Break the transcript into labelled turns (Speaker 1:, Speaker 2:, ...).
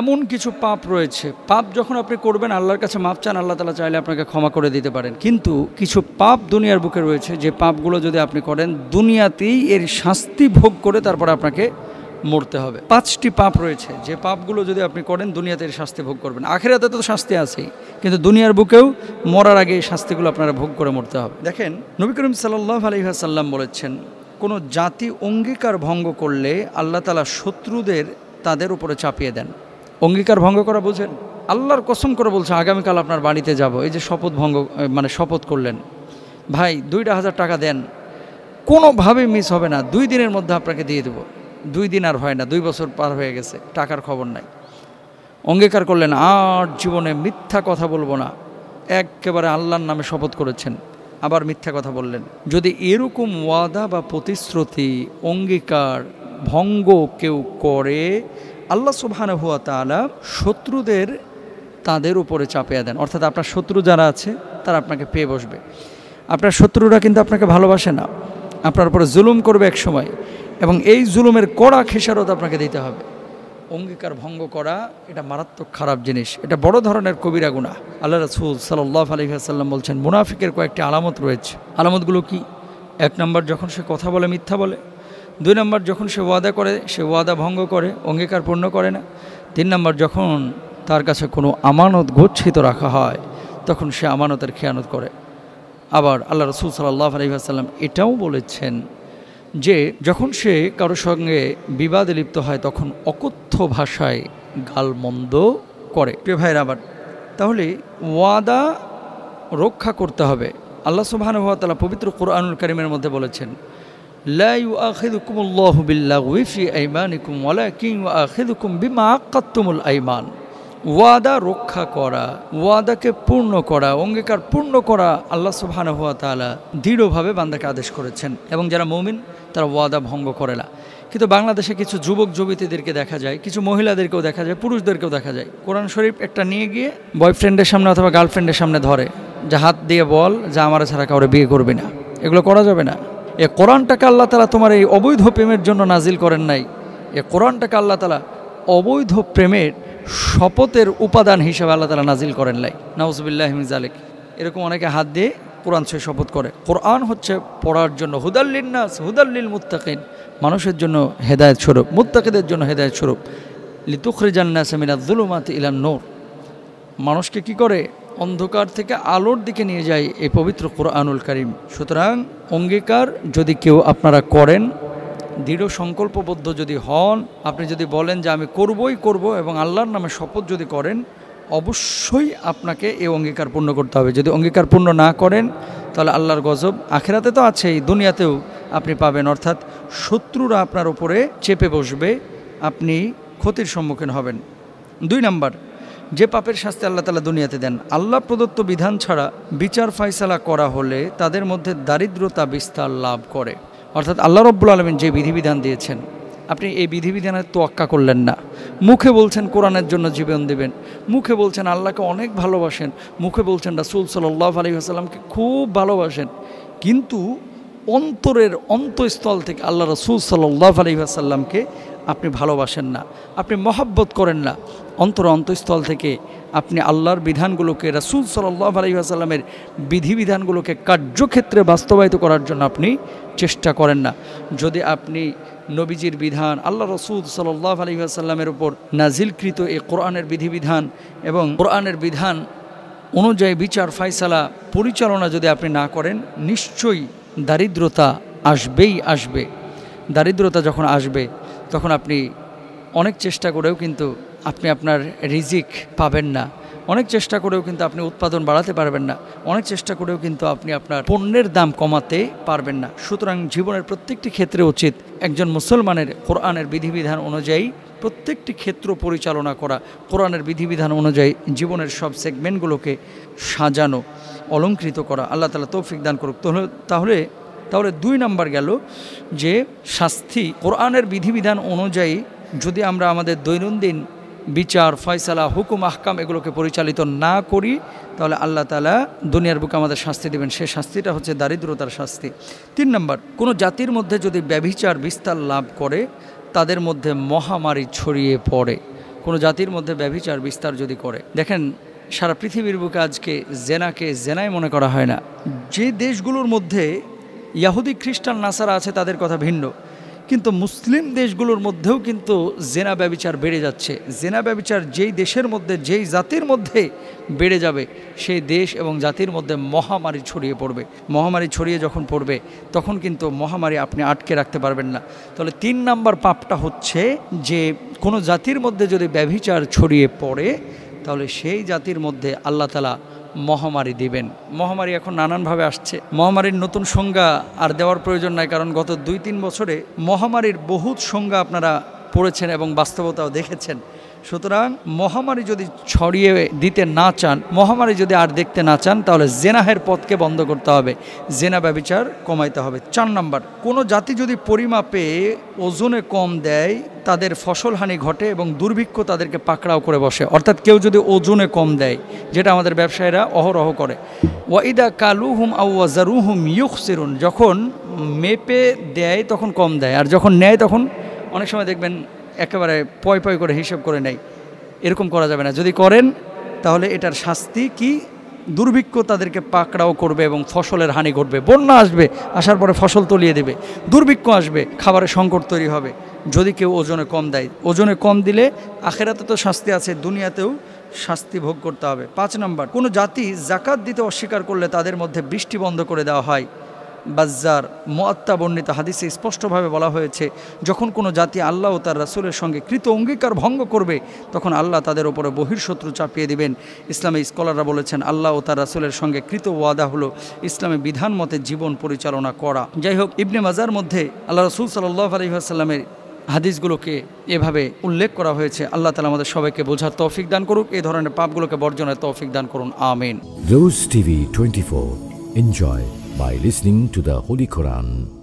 Speaker 1: এমন কিছু পাপ রয়েছে পাপ যখন আপনি করবেন আল্লাহর কাছে মাপ চান আল্লাহ তালা চাইলে আপনাকে ক্ষমা করে দিতে পারেন কিন্তু কিছু পাপ দুনিয়ার বুকে রয়েছে যে পাপগুলো যদি আপনি করেন দুনিয়াতেই এর শাস্তি ভোগ করে তারপর আপনাকে মরতে হবে পাঁচটি পাপ রয়েছে যে পাপগুলো যদি আপনি করেন দুনিয়াতে এর শাস্তি ভোগ করবেন আখেরাতে তো শাস্তি আছেই কিন্তু দুনিয়ার বুকেও মরার আগে এই শাস্তিগুলো আপনারা ভোগ করে মরতে হবে দেখেন নবী করিম সাল্লাহ সাল্লাম বলেছেন কোনো জাতি অঙ্গীকার ভঙ্গ করলে আল্লাহ তালা শত্রুদের তাদের উপরে চাপিয়ে দেন অঙ্গীকার ভঙ্গ করা বোঝেন আল্লাহর কসম করে বলছে আগামীকাল আপনার বাড়িতে যাব এই যে শপথ ভঙ্গ মানে শপথ করলেন ভাই দুইটা হাজার টাকা দেন কোনোভাবে মিস হবে না দুই দিনের মধ্যে আপনাকে দিয়ে দেবো দুই দিন আর হয় না দুই বছর পার হয়ে গেছে টাকার খবর নাই অঙ্গীকার করলেন আর জীবনে মিথ্যা কথা বলবো না একেবারে আল্লাহর নামে শপথ করেছেন আবার মিথ্যা কথা বললেন যদি এরকম ওয়াদা বা প্রতিশ্রুতি অঙ্গীকার ভঙ্গ কেউ করে আল্লাহ সুবহান হুয়া তালা শত্রুদের তাদের উপরে চাপিয়ে দেন অর্থাৎ আপনার শত্রু যারা আছে তারা আপনাকে পেয়ে বসবে আপনার শত্রুরা কিন্তু আপনাকে ভালোবাসে না আপনার উপরে জুলুম করবে এক সময় এবং এই জুলুমের কড়া খেসারত আপনাকে দিতে হবে অঙ্গীকার ভঙ্গ করা এটা মারাত্মক খারাপ জিনিস এটা বড় ধরনের কবিরা গুণা আল্লাহ রসুল সাল্লাহ আলহিহাসাল্লাম বলছেন মুনাফিকের কয়েকটি আলামত রয়েছে আলামতগুলো কি এক নম্বর যখন সে কথা বলে মিথ্যা বলে দুই নম্বর যখন সে ওয়াদা করে সে ওয়াদা ভঙ্গ করে অঙ্গীকার পূর্ণ করে না তিন নম্বর যখন তার কাছে কোনো আমানত গচ্ছিত রাখা হয় তখন সে আমানতের খেয়ানত করে আবার আল্লাহ রসুল সাল্লাহ আলহিহাসাল্লাম এটাও বলেছেন যে যখন সে কারো সঙ্গে বিবাদে লিপ্ত হয় তখন অকথ্য ভাষায় গালমন্দ করে প্রিয় ভাইয়ের আবার তাহলে ওয়াদা রক্ষা করতে হবে আল্লাহ সুবাহানুভাতালা পবিত্র কোরআনুল করিমের মধ্যে বলেছেন لا يؤاخذكم الله باللغو في ايمانكم ولكن يؤاخذكم بما عقدتم الايمان ওয়াদা রক্ষা করা ওয়াদাকে পূর্ণ করা অঙ্গীকার পূর্ণ করা আল্লাহ সুবহান হুয়া তালা দৃঢ়ভাবে বান্দাকে আদেশ করেছেন এবং যারা মমিন তারা ওয়াদা ভঙ্গ করে না কিন্তু বাংলাদেশে কিছু যুবক যুবতীদেরকে দেখা যায় কিছু মহিলাদেরকেও দেখা যায় পুরুষদেরকেও দেখা যায় কোরআন শরীফ একটা নিয়ে গিয়ে বয়ফ্রেন্ডের সামনে অথবা গার্লফ্রেন্ডের সামনে ধরে যে হাত দিয়ে বল যে আমার ছাড়া কাউরে বিয়ে করবে না এগুলো করা যাবে না এ কোরআনটাকে আল্লাহ তালা তোমার এই অবৈধ প্রেমের জন্য নাজিল করেন নাই এ কোরআনটাকে আল্লাহ তালা অবৈধ প্রেমের শপথের উপাদান হিসাবে আল্লাহ তালা নাজিল করেন নাই নাউজবিল্লাহ জালেক এরকম অনেকে হাত দিয়ে কোরআন সে শপথ করে কোরআন হচ্ছে পড়ার জন্য নাস হুদাল্লিল মুত্তাকিন মানুষের জন্য হেদায়ত স্বরূপ মুত্তাকিদের জন্য হেদায়ত স্বরূপ লিতুখরিজান্নাসমিনা জুলুমাত ইলান নোর মানুষকে কি করে অন্ধকার থেকে আলোর দিকে নিয়ে যায় এই পবিত্র কোরআনুল করিম সুতরাং অঙ্গীকার যদি কেউ আপনারা করেন দৃঢ় সংকল্পবদ্ধ যদি হন আপনি যদি বলেন যে আমি করবই করব এবং আল্লাহর নামে শপথ যদি করেন অবশ্যই আপনাকে এই অঙ্গীকার পূর্ণ করতে হবে যদি অঙ্গীকার পূর্ণ না করেন তাহলে আল্লাহর গজব আখেরাতে তো আছেই দুনিয়াতেও আপনি পাবেন অর্থাৎ শত্রুরা আপনার উপরে চেপে বসবে আপনি ক্ষতির সম্মুখীন হবেন দুই নাম্বার যে পাপের শাস্তি আল্লাহ তালা দুনিয়াতে দেন আল্লাহ প্রদত্ত বিধান ছাড়া বিচার ফাইসালা করা হলে তাদের মধ্যে দারিদ্রতা বিস্তার লাভ করে অর্থাৎ আল্লাহ রব্বুল আলমিন যে বিধিবিধান দিয়েছেন আপনি এই বিধিবিধানের তোয়াক্কা করলেন না মুখে বলছেন কোরআনের জন্য জীবন দেবেন মুখে বলছেন আল্লাহকে অনেক ভালোবাসেন মুখে বলছেন রাসুল সাল্লাহ আলী আসাল্লামকে খুব ভালোবাসেন কিন্তু অন্তরের অন্তঃস্থল থেকে আল্লাহ রসুল সাল্লাহ আসাল্লামকে আপনি ভালোবাসেন না আপনি মহাব্বত করেন না অন্তর অন্তঃস্থল থেকে আপনি আল্লাহর বিধানগুলোকে রসুল সাল্লাহ আসাল্লামের বিধিবিধানগুলোকে কার্যক্ষেত্রে বাস্তবায়িত করার জন্য আপনি চেষ্টা করেন না যদি আপনি নবীজির বিধান আল্লাহ রসুল সাল্লাহ আসাল্লামের ওপর নাজিলকৃত এ কোরআনের বিধিবিধান এবং কোরআনের বিধান অনুযায়ী বিচার ফাইসালা পরিচালনা যদি আপনি না করেন নিশ্চয়ই দারিদ্রতা আসবেই আসবে দারিদ্রতা যখন আসবে তখন আপনি অনেক চেষ্টা করেও কিন্তু আপনি আপনার রিজিক পাবেন না অনেক চেষ্টা করেও কিন্তু আপনি উৎপাদন বাড়াতে পারবেন না অনেক চেষ্টা করেও কিন্তু আপনি আপনার পণ্যের দাম কমাতে পারবেন না সুতরাং জীবনের প্রত্যেকটি ক্ষেত্রে উচিত একজন মুসলমানের কোরআনের বিধিবিধান অনুযায়ী প্রত্যেকটি ক্ষেত্র পরিচালনা করা কোরআনের বিধিবিধান অনুযায়ী জীবনের সব সেগমেন্টগুলোকে সাজানো অলঙ্কৃত করা আল্লাহ তালা তৌফিক দান করুক তাহলে তাহলে দুই নাম্বার গেল যে শাস্তি কোরআনের বিধিবিধান অনুযায়ী যদি আমরা আমাদের দৈনন্দিন বিচার ফয়সালা হুকুম আহকাম এগুলোকে পরিচালিত না করি তাহলে আল্লাহ তালা দুনিয়ার বুকে আমাদের শাস্তি দেবেন সে শাস্তিটা হচ্ছে দারিদ্রতার শাস্তি তিন নম্বর কোনো জাতির মধ্যে যদি ব্যভিচার বিস্তার লাভ করে তাদের মধ্যে মহামারী ছড়িয়ে পড়ে কোনো জাতির মধ্যে ব্যভিচার বিস্তার যদি করে দেখেন সারা পৃথিবীর বুকে আজকে জেনাকে জেনায় মনে করা হয় না যে দেশগুলোর মধ্যে ইয়াহুদি খ্রিস্টান নাসারা আছে তাদের কথা ভিন্ন কিন্তু মুসলিম দেশগুলোর মধ্যেও কিন্তু জেনা ব্যবচার বেড়ে যাচ্ছে জেনা ব্যবচার যেই দেশের মধ্যে যেই জাতির মধ্যে বেড়ে যাবে সেই দেশ এবং জাতির মধ্যে মহামারী ছড়িয়ে পড়বে মহামারী ছড়িয়ে যখন পড়বে তখন কিন্তু মহামারী আপনি আটকে রাখতে পারবেন না তাহলে তিন নাম্বার পাপটা হচ্ছে যে কোনো জাতির মধ্যে যদি ব্যভিচার ছড়িয়ে পড়ে তাহলে সেই জাতির মধ্যে আল্লাহ মহামারী দিবেন মহামারী এখন নানানভাবে আসছে মহামারীর নতুন সংজ্ঞা আর দেওয়ার প্রয়োজন নাই কারণ গত দুই তিন বছরে মহামারীর বহুত সংজ্ঞা আপনারা পড়েছেন এবং বাস্তবতাও দেখেছেন সুতরাং মহামারী যদি ছড়িয়ে দিতে না চান মহামারী যদি আর দেখতে না চান তাহলে জেনাহের পথকে বন্ধ করতে হবে জেনা ব্যবচার কমাইতে হবে চার নাম্বার কোনো জাতি যদি পরিমাপে ওজনে কম দেয় তাদের ফসলহানি ঘটে এবং দুর্ভিক্ষ তাদেরকে পাকড়াও করে বসে অর্থাৎ কেউ যদি ওজনে কম দেয় যেটা আমাদের ব্যবসায়ীরা অহরহ করে ওয়াইদা কালুহুম আউয়াজারুহুম সিরুন যখন মেপে দেয় তখন কম দেয় আর যখন নেয় তখন অনেক সময় দেখবেন একেবারে পয় পয় করে হিসেব করে নেয় এরকম করা যাবে না যদি করেন তাহলে এটার শাস্তি কি দুর্ভিক্ষ তাদেরকে পাকড়াও করবে এবং ফসলের হানি ঘটবে বন্যা আসবে আসার পরে ফসল তলিয়ে দেবে দুর্ভিক্ষ আসবে খাবারের সংকট তৈরি হবে যদি কেউ ওজনে কম দেয় ওজনে কম দিলে আখেরাতে তো শাস্তি আছে দুনিয়াতেও শাস্তি ভোগ করতে হবে পাঁচ নম্বর কোনো জাতি জাকাত দিতে অস্বীকার করলে তাদের মধ্যে বৃষ্টি বন্ধ করে দেওয়া হয় বাজ্জার মোয়াত্তা বর্ণিত হাদিসে স্পষ্টভাবে বলা হয়েছে যখন কোনো জাতি আল্লাহ ও তার রাসুলের সঙ্গে কৃত অঙ্গীকার ভঙ্গ করবে তখন আল্লাহ তাদের ওপরে বহির্শত্রু চাপিয়ে দিবেন ইসলামী স্কলাররা বলেছেন আল্লাহ ও তার রাসুলের সঙ্গে কৃত ওয়াদা হলো ইসলামী বিধান মতে জীবন পরিচালনা করা যাই হোক ইবনে মাজার মধ্যে আল্লাহ রসুল সাল্লাহ আলহিহাসাল্লামের হাদিসগুলোকে এভাবে উল্লেখ করা হয়েছে আল্লাহ তালা আমাদের সবাইকে বোঝার তৌফিক দান করুক এই ধরনের পাপগুলোকে বর্জনের তৌফিক দান করুন আমিন Rose TV twenty four enjoy by listening to the Holy Quran